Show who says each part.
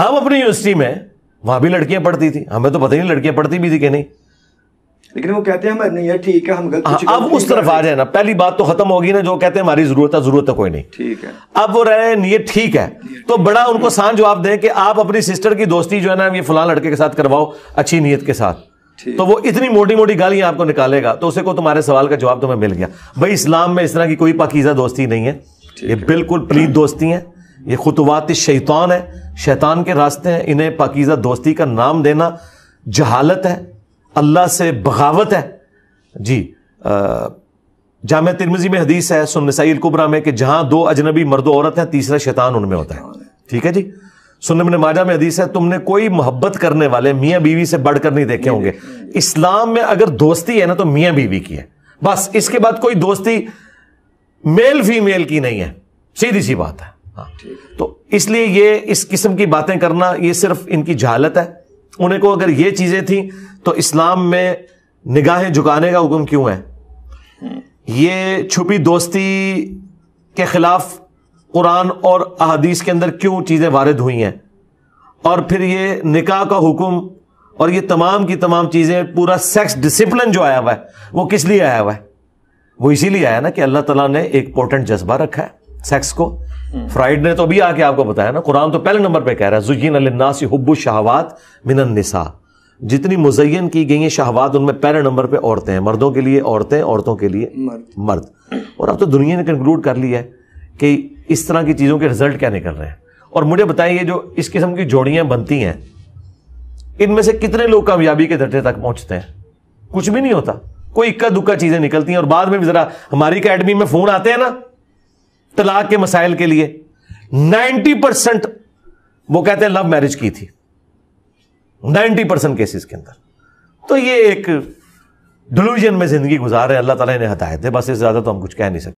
Speaker 1: हम अपनी यूनिवर्सिटी में वहां भी लड़कियां पढ़ती थी हमें तो पता ही नहीं लड़कियां पढ़ती भी थी कि नहीं लेकिन वो कहते हैं हम नहीं है ठीक है हम गलत हाँ, अब उस तरफ आ जाए ना पहली बात तो खत्म होगी ना जो कहते हैं हमारी जरूरत है जरूरत है कोई नहीं ठीक है अब वो रहे नहीं ठीक है तो बड़ा उनको सान जवाब दें कि आप अपनी सिस्टर की दोस्ती जो है ना ये फलां लड़के के साथ करवाओ अच्छी नीयत के साथ तो वो इतनी मोटी मोटी गालियां आपको निकालेगा तो उसे को तुम्हारे सवाल का जवाब तुम्हें तो मिल गया भाई इस्लाम में इस तरह की कोई पाकिजा दोस्ती नहीं है ये बिल्कुल प्लीत दोस्ती है ये खतवात शैतान है शैतान के रास्ते हैं इन्हें पाकिज़ा दोस्ती का नाम देना जहालत है अल्लाह से बगावत है जी जाम तिरमिजी में हदीस है सुनसाई कुबरा में कि जहां दो अजनबी मर्द औरत हैं तीसरा शैतान उनमें होता है ठीक है जी सुनम माजा में हदीस है तुमने कोई मोहब्बत करने वाले मियाँ बीवी से बढ़कर नहीं देखे होंगे इस्लाम में अगर दोस्ती है ना तो मियाँ बीवी की है बस इसके बाद कोई दोस्ती मेल फीमेल की नहीं है सीधी सी बात है हाँ। तो इसलिए ये इस किस्म की बातें करना ये सिर्फ इनकी जहालत है उन्हें को अगर ये चीज़ें थी तो इस्लाम में निगाहें झुकाने का हुक्म क्यों है ये छुपी दोस्ती के खिलाफ कुरान और अहादीस के अंदर क्यों चीज़ें वारद हुई हैं और फिर ये निकाह का हुक्म और ये तमाम की तमाम चीज़ें पूरा सेक्स डिसिप्लिन जो आया हुआ है वो किस लिए आया हुआ है वो इसीलिए आया ना कि अल्लाह तला ने एक पोर्टेंट जज्बा रखा है सेक्स को फ्राइड ने तो अभी आके आपको बताया ना कुरान तो पहले नंबर पे कह रहा है जुजिन अलन्नासी हब्बु शहवात मिनन निसा जितनी मुजयन की गई है शहवात उनमें पहले नंबर पे औरतें हैं मर्दों के लिए औरतें औरतों के लिए मर्द और अब तो दुनिया ने कंक्लूड कर लिया है कि इस तरह की चीज़ों के रिजल्ट क्या निकल रहे हैं और मुझे ये जो इस किस्म की जोड़ियां बनती हैं इनमें से कितने लोग कामयाबी के दर्जे तक पहुंचते हैं कुछ भी नहीं होता कोई इक्का दुक्का चीज़ें निकलती हैं और बाद में भी ज़रा हमारी अकेडमी में फ़ोन आते हैं ना तलाक के मसाइल के लिए नाइन्टी परसेंट वो कहते हैं लव मैरिज की थी नाइन्टी परसेंट केसेस के अंदर तो ये एक डिलूजन में जिंदगी गुजार रहे अल्लाह ताला ने हदायत है बस इससे ज्यादा तो हम कुछ कह नहीं सकते